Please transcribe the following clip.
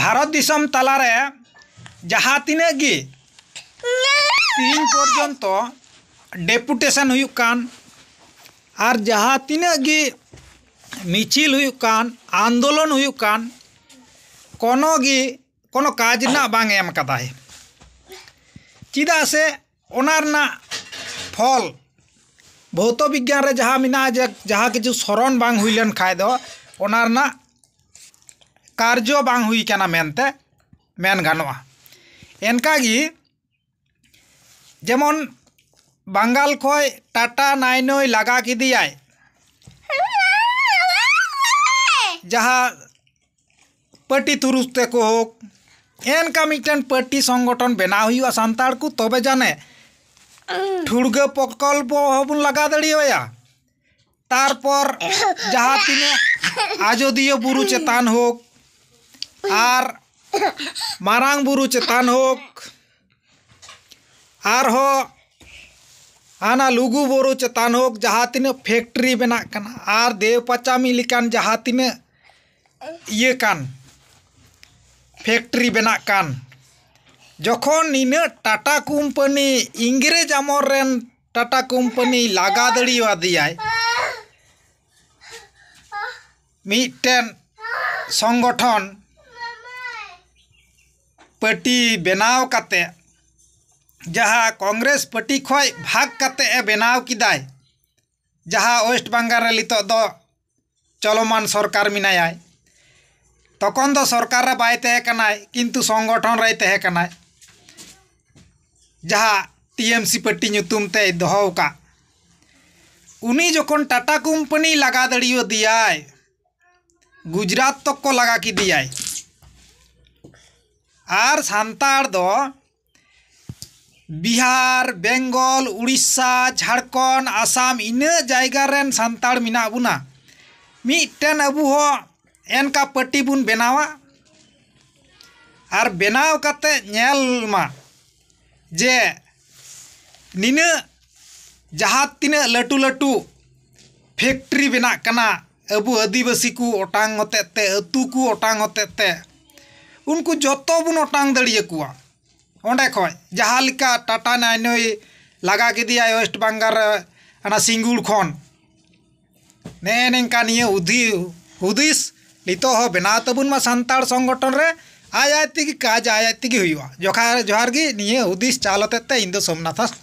ভারত দিশম তালারে যাহা তিনাগ গে তিন পর্যন্ত ডেপুটেশন হুয়ুগ কান আর যাহা তিনাগ গে মিছিল হুয়ুগ কান আন্দোলন হুয়ুগ কান কোনো গে কোনো কাজ না বাং এম কাদাই চিদা সে ওনার না ফল ভৌত বিজ্ঞান রে যাহা মিনা যে যাহা কিছু স্মরণ বাং হুইলেন খায় ওনার না कार्य बांग हुई करना मेनते मेन गनवा जेमन बांगाल खय टाटा नाइनोय लगा किदियाय जहाँ पार्टी तुरुस को होक एनका मिटन पार्टी संगठन बना हुआ सानताड़ को तब जाने ठुड़ग प्रकल्प हबन लगा दड़िया पर जहाँ तीन आजोदिया बुरु चेतान होक आर मारांग बुरु चेतान होक आर हो आना लुगु बुरु चेतान होक जहाँ तीन फैक्ट्री बना कन देव पचामी लिकान जहाँ तीन ये कन फैक्ट्री बना कन जोखों टाटा कंपनी इंग्रेज अमोरेन टाटा कंपनी लगा दड़ी वादी संगठन पार्टी बनाव करते जहाँ कांग्रेस पार्टी खोज भाग करते बनाव किदाय जहाँ वेस्ट बांगाल नित चलमान सरकार मेनाय तक तो सरकार किंतु संगठन रेहन जहाँ टीएमसी पार्टी ते दहोका उनी जोकन टाटा कंपनी लगा दड़ी दिया गुजरात तक तो को लगा की दिया है। ᱟᱨ ᱥᱟᱱᱛᱟᱲ ᱫᱚ ᱵᱤᱦᱟᱨ ᱵᱮᱝᱜᱚᱞ ᱩᱲᱤᱥᱥᱟ ᱡᱷᱟᱲᱠᱷᱚᱸᱰ ᱟᱥᱟᱢ ᱤᱱᱟᱹ ᱡᱟᱭᱜᱟ ᱨᱮᱱ ᱥᱟᱱᱛᱟᱲ ᱢᱮᱱᱟᱜ ᱵᱚᱱᱟ ᱢᱤᱫᱴᱮᱱ ᱟᱵᱚ ᱦᱚᱸ ᱮᱱᱠᱟ ᱯᱟᱹᱴᱤ ᱵᱚᱱ ᱵᱮᱱᱟᱣᱟ ᱟᱨ ᱵᱮᱱᱟᱣ ᱠᱟᱛᱮ ᱧᱮᱞ ᱢᱟ ᱡᱮ ᱱᱤᱱᱟᱹᱜ ᱡᱟᱦᱟᱸ ᱛᱤᱱᱟᱹᱜ ᱞᱟᱹᱴᱩ ᱞᱟᱹᱴᱩ ᱯᱷᱮᱠᱴᱨᱤ ᱵᱮᱱᱟᱜ ᱠᱟᱱᱟ ᱟᱵᱚ ᱟᱹᱫᱤᱵᱟᱹᱥᱤ ᱠᱚ ᱚᱴᱟᱝ ᱦᱚᱛᱮᱫ ᱛᱮ ᱟᱹᱛᱩ ᱠᱚ ᱚᱴᱟᱝ ᱦᱚᱛᱮᱫ ᱛᱮ उनको जो बन ओटांग दड़िया अंडे खन जहाँ टाटा नाइनोई लगा के वेस्ट बंगाल सिंगुड़ खन ने नंका हुदिस नितो बनाव तबन सानतार संगठन रे आय आय तेगे काज आज आय तेगे हुआ जोखार जोहार गे निये हुदिस चालते इन सोमनाथ